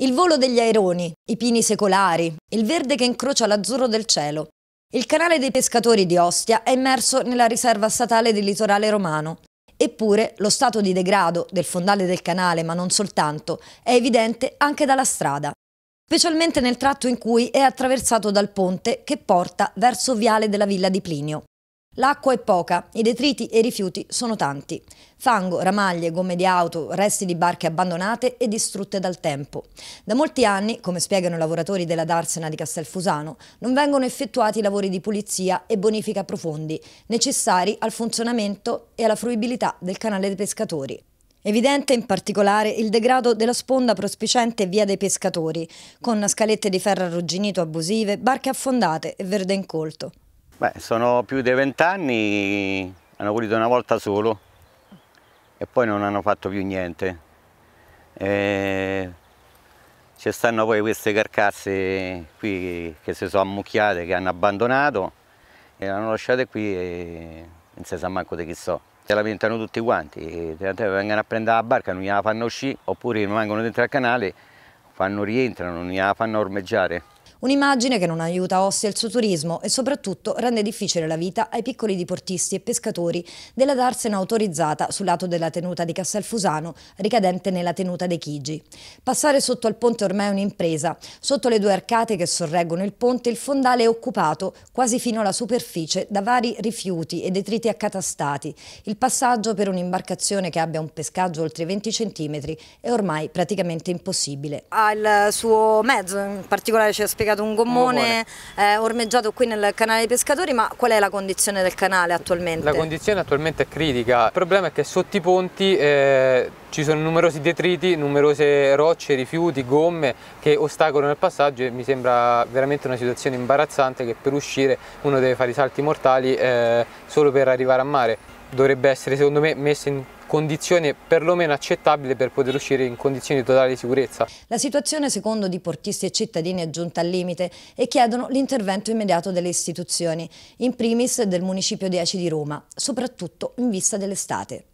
Il volo degli aironi, i pini secolari, il verde che incrocia l'azzurro del cielo. Il canale dei pescatori di Ostia è immerso nella riserva statale del litorale romano. Eppure lo stato di degrado del fondale del canale, ma non soltanto, è evidente anche dalla strada, specialmente nel tratto in cui è attraversato dal ponte che porta verso Viale della Villa di Plinio. L'acqua è poca, i detriti e i rifiuti sono tanti. Fango, ramaglie, gomme di auto, resti di barche abbandonate e distrutte dal tempo. Da molti anni, come spiegano i lavoratori della Darsena di Castelfusano, non vengono effettuati lavori di pulizia e bonifica profondi, necessari al funzionamento e alla fruibilità del canale dei pescatori. Evidente in particolare il degrado della sponda prospiciente via dei pescatori, con scalette di ferro arrugginito abusive, barche affondate e verde incolto. Beh, sono più di vent'anni, hanno pulito una volta solo e poi non hanno fatto più niente. E... Ci stanno poi queste carcasse qui che si sono ammucchiate, che hanno abbandonato e le hanno lasciate qui e non si sa manco di chi so. Te la pentano tutti quanti, vengono a prendere la barca, non gliela fanno uscire, oppure rimangono dentro al canale, fanno rientrano, non gliela fanno ormeggiare. Un'immagine che non aiuta Ostia il suo turismo e soprattutto rende difficile la vita ai piccoli diportisti e pescatori della darsena autorizzata sul lato della tenuta di Castelfusano, ricadente nella tenuta dei Chigi. Passare sotto al ponte ormai è un'impresa. Sotto le due arcate che sorreggono il ponte il fondale è occupato quasi fino alla superficie da vari rifiuti e detriti accatastati. Il passaggio per un'imbarcazione che abbia un pescaggio oltre 20 cm è ormai praticamente impossibile. Ha il suo mezzo, in particolare ci ha spiegato caricato un gommone eh, ormeggiato qui nel canale dei pescatori, ma qual è la condizione del canale attualmente? La condizione attualmente è critica, il problema è che sotto i ponti eh, ci sono numerosi detriti, numerose rocce, rifiuti, gomme che ostacolano il passaggio e mi sembra veramente una situazione imbarazzante che per uscire uno deve fare i salti mortali eh, solo per arrivare a mare. Dovrebbe essere secondo me messo in condizione perlomeno accettabile per poter uscire in condizioni totali di sicurezza. La situazione secondo diportisti e cittadini è giunta al limite e chiedono l'intervento immediato delle istituzioni, in primis del Municipio 10 di Roma, soprattutto in vista dell'estate.